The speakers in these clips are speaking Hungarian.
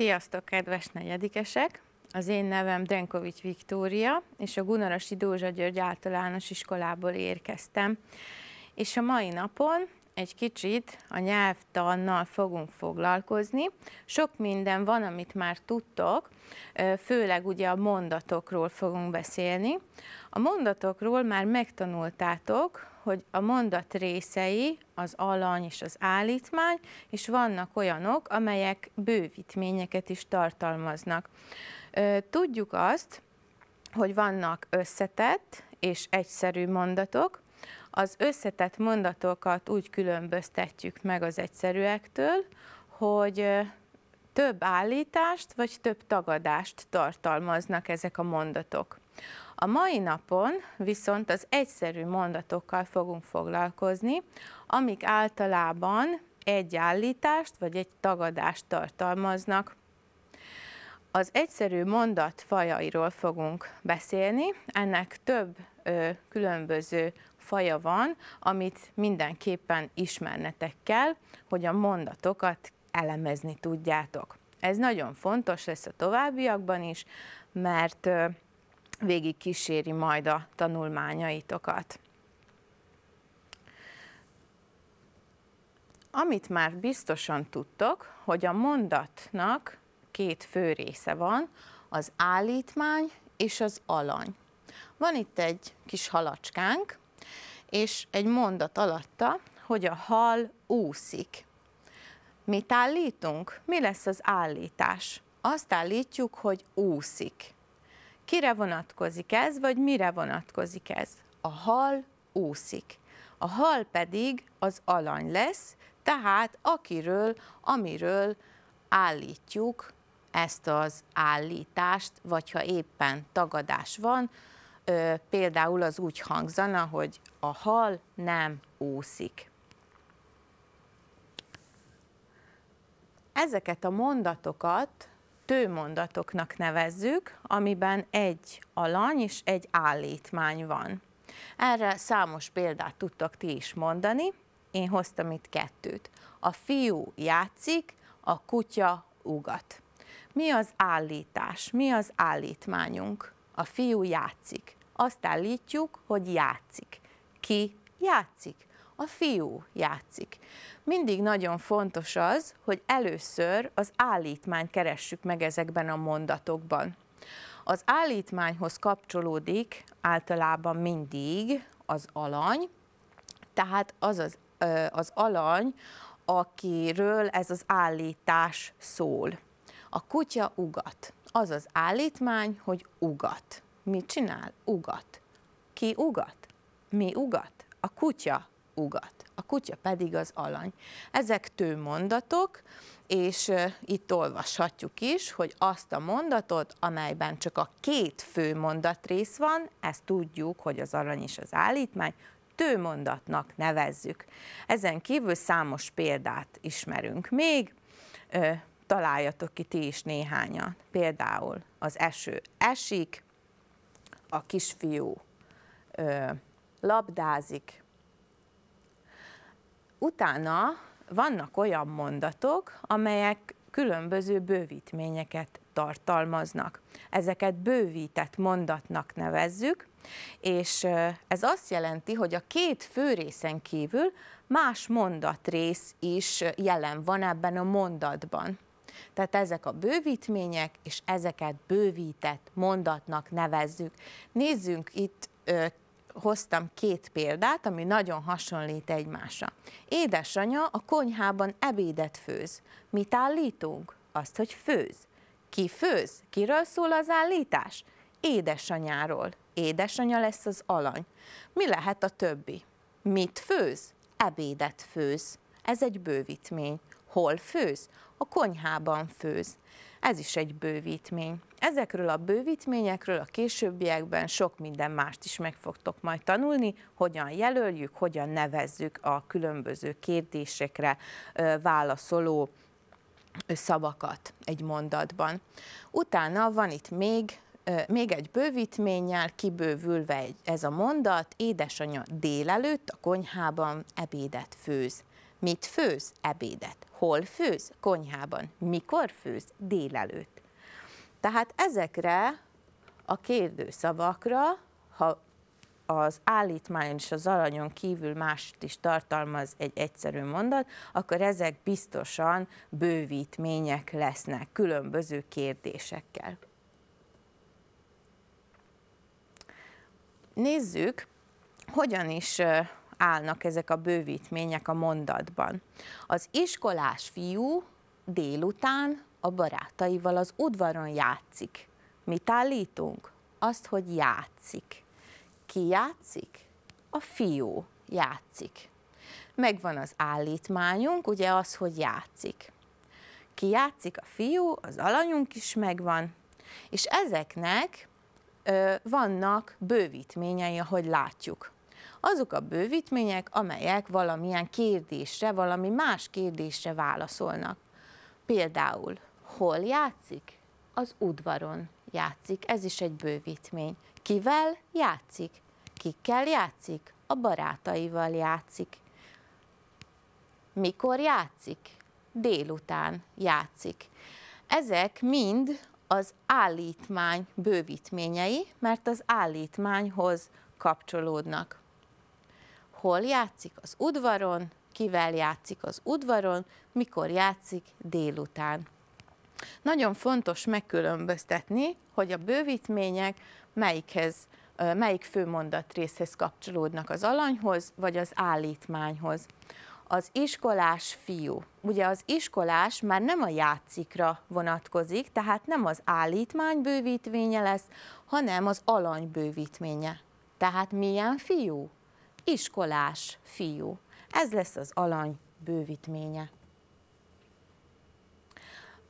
Sziasztok, kedves negyedikesek! Az én nevem Drenkovics Viktória, és a Gunarasi Dózsa György általános iskolából érkeztem. És a mai napon egy kicsit a nyelvtannal fogunk foglalkozni. Sok minden van, amit már tudtok, főleg ugye a mondatokról fogunk beszélni. A mondatokról már megtanultátok, hogy a mondat részei az alany és az állítmány, és vannak olyanok, amelyek bővítményeket is tartalmaznak. Tudjuk azt, hogy vannak összetett és egyszerű mondatok, az összetett mondatokat úgy különböztetjük meg az egyszerűektől, hogy több állítást vagy több tagadást tartalmaznak ezek a mondatok. A mai napon viszont az egyszerű mondatokkal fogunk foglalkozni, amik általában egy állítást vagy egy tagadást tartalmaznak. Az egyszerű mondat fajairól fogunk beszélni, ennek több ö, különböző faja van, amit mindenképpen ismernetek kell, hogy a mondatokat elemezni tudjátok. Ez nagyon fontos lesz a továbbiakban is, mert végig kíséri majd a tanulmányaitokat. Amit már biztosan tudtok, hogy a mondatnak két fő része van, az állítmány és az alany. Van itt egy kis halacskánk, és egy mondat alatta, hogy a hal úszik. Mit állítunk? Mi lesz az állítás? Azt állítjuk, hogy úszik. Kire vonatkozik ez, vagy mire vonatkozik ez? A hal úszik. A hal pedig az alany lesz, tehát akiről, amiről állítjuk ezt az állítást, vagy ha éppen tagadás van, ö, például az úgy hangzana, hogy a hal nem úszik. Ezeket a mondatokat tőmondatoknak nevezzük, amiben egy alany és egy állítmány van. Erre számos példát tudtak ti is mondani, én hoztam itt kettőt. A fiú játszik, a kutya ugat. Mi az állítás? Mi az állítmányunk? A fiú játszik azt állítjuk, hogy játszik. Ki játszik? A fiú játszik. Mindig nagyon fontos az, hogy először az állítmányt keressük meg ezekben a mondatokban. Az állítmányhoz kapcsolódik általában mindig az alany, tehát az az, az alany, akiről ez az állítás szól. A kutya ugat. Az az állítmány, hogy ugat mit csinál? Ugat. Ki ugat? Mi ugat? A kutya ugat. A kutya pedig az alany. Ezek mondatok, és itt olvashatjuk is, hogy azt a mondatot, amelyben csak a két fő mondatrész van, ezt tudjuk, hogy az arany és az állítmány, mondatnak nevezzük. Ezen kívül számos példát ismerünk még, találjatok ki ti is néhányat. Például az eső esik, a kisfiú ö, labdázik. Utána vannak olyan mondatok, amelyek különböző bővítményeket tartalmaznak. Ezeket bővített mondatnak nevezzük, és ez azt jelenti, hogy a két fő részen kívül más mondatrész is jelen van ebben a mondatban. Tehát ezek a bővítmények, és ezeket bővített mondatnak nevezzük. Nézzünk itt ö, hoztam két példát, ami nagyon hasonlít egymásra. Édesanya a konyhában ebédet főz. Mit állítunk? Azt, hogy főz. Ki főz? Kiről szól az állítás? Édesanyáról. Édesanya lesz az alany. Mi lehet a többi? Mit főz? Ebédet főz. Ez egy bővítmény. Hol főz? a konyhában főz. Ez is egy bővítmény. Ezekről a bővítményekről a későbbiekben sok minden mást is meg fogtok majd tanulni, hogyan jelöljük, hogyan nevezzük a különböző kérdésekre válaszoló szavakat egy mondatban. Utána van itt még még egy bővítménnyel kibővülve ez a mondat, édesanyja délelőtt a konyhában ebédet főz. Mit főz? Ebédet. Hol főz? Konyhában. Mikor főz? Délelőtt. Tehát ezekre a kérdőszavakra, ha az állítmány és az alanyon kívül mást is tartalmaz egy egyszerű mondat, akkor ezek biztosan bővítmények lesznek különböző kérdésekkel. Nézzük, hogyan is állnak ezek a bővítmények a mondatban. Az iskolás fiú délután a barátaival az udvaron játszik. Mit állítunk? Azt, hogy játszik. Ki játszik? A fiú játszik. Megvan az állítmányunk, ugye az, hogy játszik. Ki játszik a fiú, az alanyunk is megvan, és ezeknek ö, vannak bővítményei, ahogy látjuk azok a bővítmények, amelyek valamilyen kérdésre, valami más kérdésre válaszolnak. Például, hol játszik? Az udvaron játszik, ez is egy bővítmény. Kivel játszik? Kikkel játszik? A barátaival játszik. Mikor játszik? Délután játszik. Ezek mind az állítmány bővítményei, mert az állítmányhoz kapcsolódnak hol játszik az udvaron, kivel játszik az udvaron, mikor játszik délután. Nagyon fontos megkülönböztetni, hogy a bővítmények melyikhez melyik főmondatrészhez kapcsolódnak az alanyhoz, vagy az állítmányhoz. Az iskolás fiú. Ugye az iskolás már nem a játszikra vonatkozik, tehát nem az állítmány bővítménye lesz, hanem az alany bővítménye. Tehát milyen fiú? iskolás fiú. Ez lesz az alany bővítménye.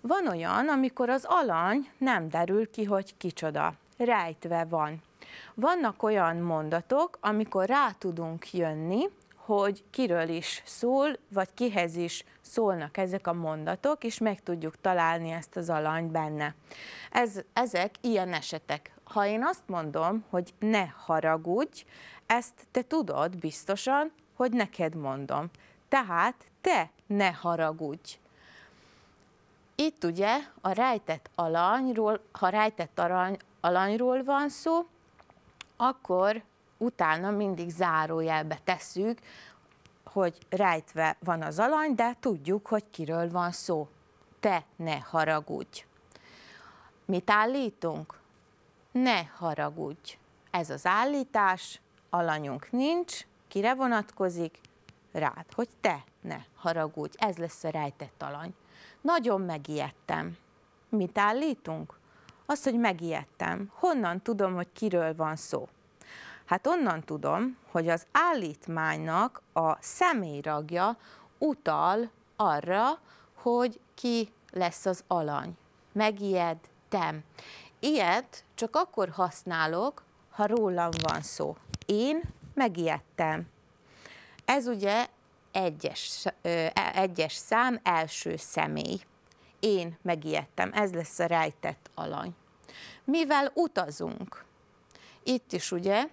Van olyan, amikor az alany nem derül ki, hogy kicsoda, rejtve van. Vannak olyan mondatok, amikor rá tudunk jönni, hogy kiről is szól, vagy kihez is szólnak ezek a mondatok, és meg tudjuk találni ezt az alany benne. Ez, ezek ilyen esetek. Ha én azt mondom, hogy ne haragudj, ezt te tudod biztosan, hogy neked mondom. Tehát te ne haragudj. Itt ugye a rejtett alanyról, ha rejtett alany alanyról van szó, akkor utána mindig zárójelbe tesszük, hogy rejtve van az alany, de tudjuk, hogy kiről van szó. Te ne haragudj. Mit állítunk? Ne haragudj. Ez az állítás, alanyunk nincs, kire vonatkozik? Rád, hogy te ne haragudj. Ez lesz a rejtett alany. Nagyon megijedtem. Mit állítunk? Az, hogy megijedtem. Honnan tudom, hogy kiről van szó? Hát onnan tudom, hogy az állítmánynak a személyragja utal arra, hogy ki lesz az alany. Megijedtem. Ilyet csak akkor használok, ha rólam van szó. Én megijedtem. Ez ugye egyes, e, egyes szám, első személy. Én megijedtem, ez lesz a rejtett alany. Mivel utazunk, itt is ugye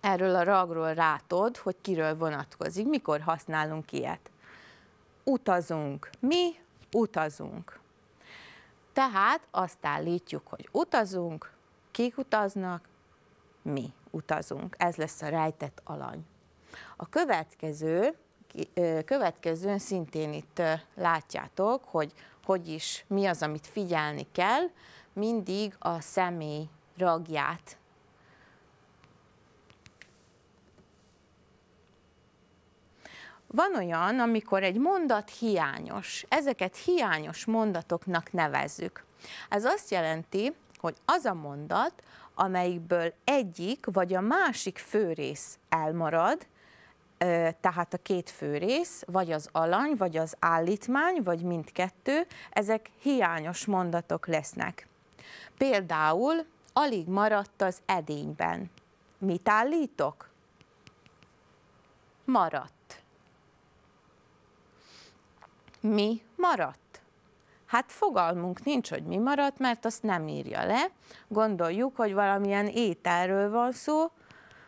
erről a ragról rátod, hogy kiről vonatkozik, mikor használunk ilyet. Utazunk. Mi utazunk. Tehát azt állítjuk, hogy utazunk, kik utaznak, mi utazunk. Ez lesz a rejtett alany. A következő, következőn szintén itt látjátok, hogy hogy is mi az, amit figyelni kell, mindig a személy ragját Van olyan, amikor egy mondat hiányos. Ezeket hiányos mondatoknak nevezzük. Ez azt jelenti, hogy az a mondat, amelyikből egyik vagy a másik főrész elmarad, tehát a két főrész, vagy az alany, vagy az állítmány, vagy mindkettő, ezek hiányos mondatok lesznek. Például alig maradt az edényben. Mit állítok? Maradt mi maradt? Hát fogalmunk nincs, hogy mi maradt, mert azt nem írja le. Gondoljuk, hogy valamilyen ételről van szó,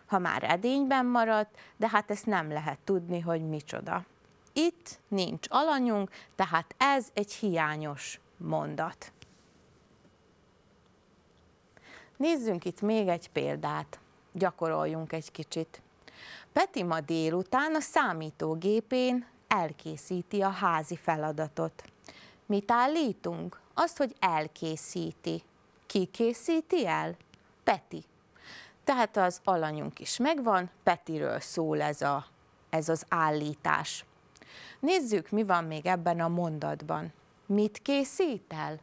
ha már edényben maradt, de hát ezt nem lehet tudni, hogy micsoda. Itt nincs alanyunk, tehát ez egy hiányos mondat. Nézzünk itt még egy példát, gyakoroljunk egy kicsit. Peti ma délután a számítógépén elkészíti a házi feladatot. Mit állítunk? Azt, hogy elkészíti. Ki készíti el? Peti. Tehát az alanyunk is megvan, Petiről szól ez, a, ez az állítás. Nézzük, mi van még ebben a mondatban. Mit készít el?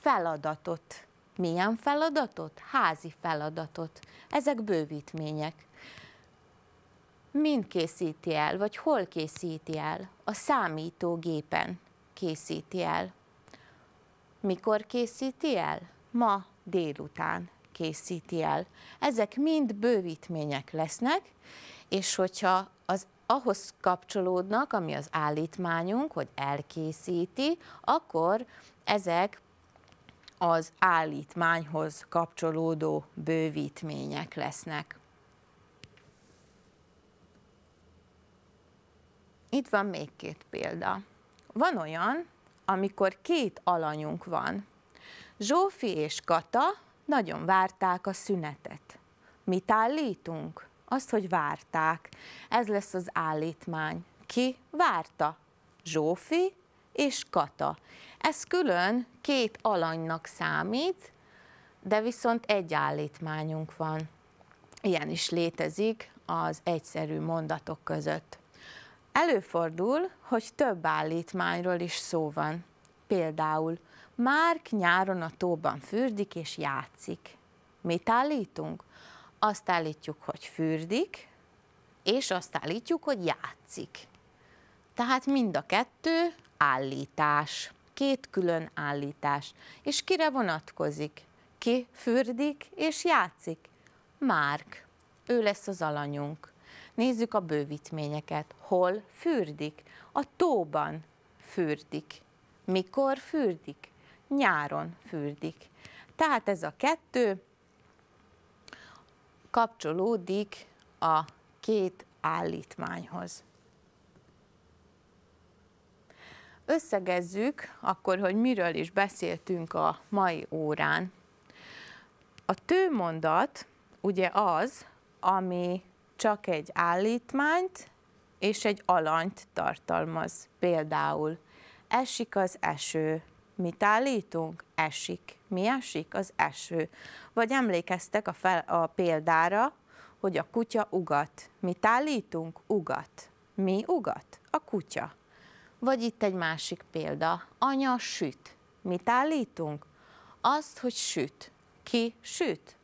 Feladatot. Milyen feladatot? Házi feladatot. Ezek bővítmények mind készíti el, vagy hol készíti el? A számítógépen készíti el. Mikor készíti el? Ma délután készíti el. Ezek mind bővítmények lesznek, és hogyha az ahhoz kapcsolódnak, ami az állítmányunk, hogy elkészíti, akkor ezek az állítmányhoz kapcsolódó bővítmények lesznek. Itt van még két példa. Van olyan, amikor két alanyunk van. Zsófi és Kata nagyon várták a szünetet. Mit állítunk? Azt, hogy várták. Ez lesz az állítmány. Ki várta? Zsófi és Kata. Ez külön két alanynak számít, de viszont egy állítmányunk van. Ilyen is létezik az egyszerű mondatok között. Előfordul, hogy több állítmányról is szó van. Például Márk nyáron a tóban fürdik és játszik. Mit állítunk? Azt állítjuk, hogy fürdik, és azt állítjuk, hogy játszik. Tehát mind a kettő állítás, két külön állítás. És kire vonatkozik? Ki fürdik és játszik? Márk. Ő lesz az alanyunk. Nézzük a bővítményeket. Hol fürdik? A tóban fürdik. Mikor fürdik? Nyáron fürdik. Tehát ez a kettő kapcsolódik a két állítmányhoz. Összegezzük akkor, hogy miről is beszéltünk a mai órán. A tőmondat ugye az, ami csak egy állítmányt és egy alanyt tartalmaz. Például esik az eső, mit állítunk? Esik. Mi esik? Az eső. Vagy emlékeztek a, fel, a példára, hogy a kutya ugat. Mit állítunk? Ugat. Mi ugat? A kutya. Vagy itt egy másik példa. Anya süt. Mit állítunk? Azt, hogy süt. Ki süt?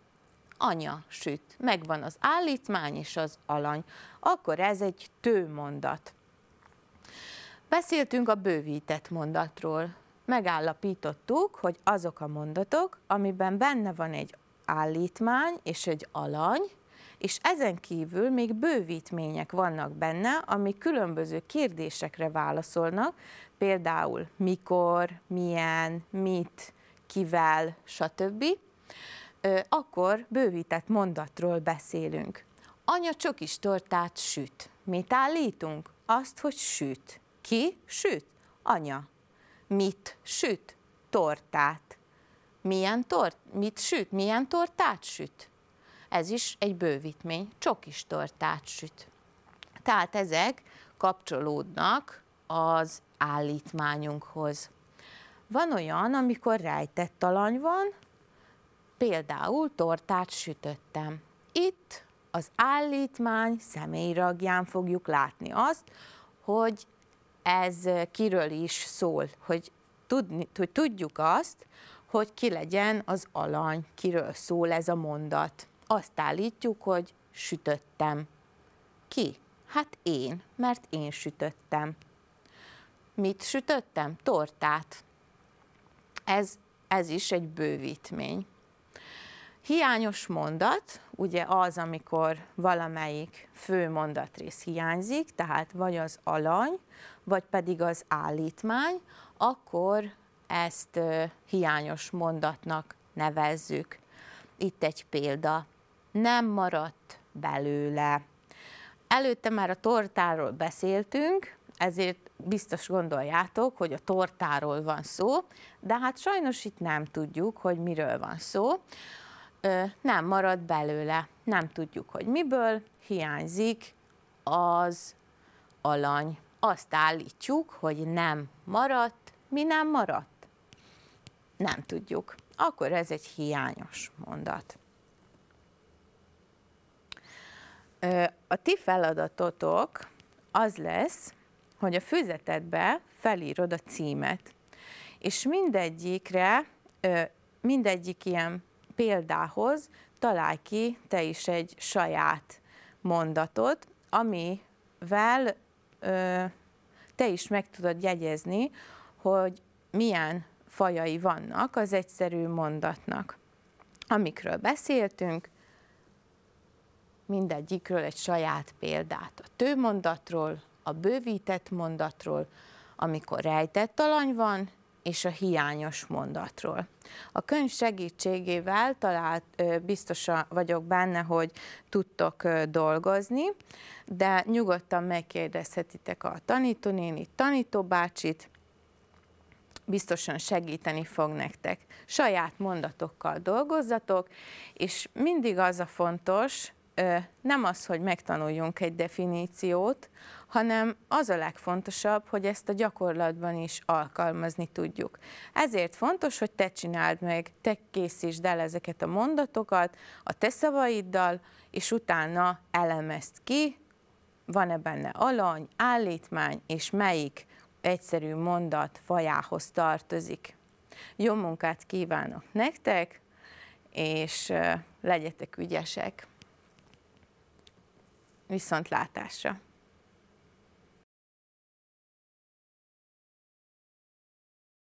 anya süt, megvan az állítmány és az alany. Akkor ez egy mondat. Beszéltünk a bővített mondatról. Megállapítottuk, hogy azok a mondatok, amiben benne van egy állítmány és egy alany, és ezen kívül még bővítmények vannak benne, amik különböző kérdésekre válaszolnak, például mikor, milyen, mit, kivel, stb akkor bővített mondatról beszélünk. Anya csokis tortát süt. Mit állítunk? Azt, hogy süt. Ki süt? Anya. Mit süt? Tortát. Milyen tort? Mit süt? Milyen tortát süt? Ez is egy bővítmény. Csokis tortát süt. Tehát ezek kapcsolódnak az állítmányunkhoz. Van olyan, amikor rejtett talany van, Például tortát sütöttem. Itt az állítmány személyragján fogjuk látni azt, hogy ez kiről is szól, hogy, tudni, hogy tudjuk azt, hogy ki legyen az alany, kiről szól ez a mondat. Azt állítjuk, hogy sütöttem. Ki? Hát én, mert én sütöttem. Mit sütöttem? Tortát. Ez, ez is egy bővítmény. Hiányos mondat, ugye az, amikor valamelyik fő mondatrész hiányzik, tehát vagy az alany, vagy pedig az állítmány, akkor ezt hiányos mondatnak nevezzük. Itt egy példa. Nem maradt belőle. Előtte már a tortáról beszéltünk, ezért biztos gondoljátok, hogy a tortáról van szó, de hát sajnos itt nem tudjuk, hogy miről van szó ö, nem marad belőle. Nem tudjuk, hogy miből hiányzik az alany. Azt állítjuk, hogy nem maradt, mi nem maradt. Nem tudjuk. Akkor ez egy hiányos mondat. A ti feladatotok az lesz, hogy a füzetetbe felírod a címet, és mindegyikre, mindegyik ilyen példához találj ki te is egy saját mondatot, amivel ö, te is meg tudod jegyezni, hogy milyen fajai vannak az egyszerű mondatnak. Amikről beszéltünk, mindegyikről egy saját példát. A tőmondatról, a bővített mondatról, amikor rejtett alany van, és a hiányos mondatról. A könyv segítségével talált, biztosan vagyok benne, hogy tudtok dolgozni, de nyugodtan megkérdezhetitek a tanítónéni tanítóbácsit, biztosan segíteni fog nektek. Saját mondatokkal dolgozzatok, és mindig az a fontos, nem az, hogy megtanuljunk egy definíciót, hanem az a legfontosabb, hogy ezt a gyakorlatban is alkalmazni tudjuk. Ezért fontos, hogy te csináld meg, te készítsd el ezeket a mondatokat a te szavaiddal, és utána elemezd ki, van-e benne alany, állítmány, és melyik egyszerű mondat fajához tartozik. Jó munkát kívánok nektek, és legyetek ügyesek. Viszontlátásra!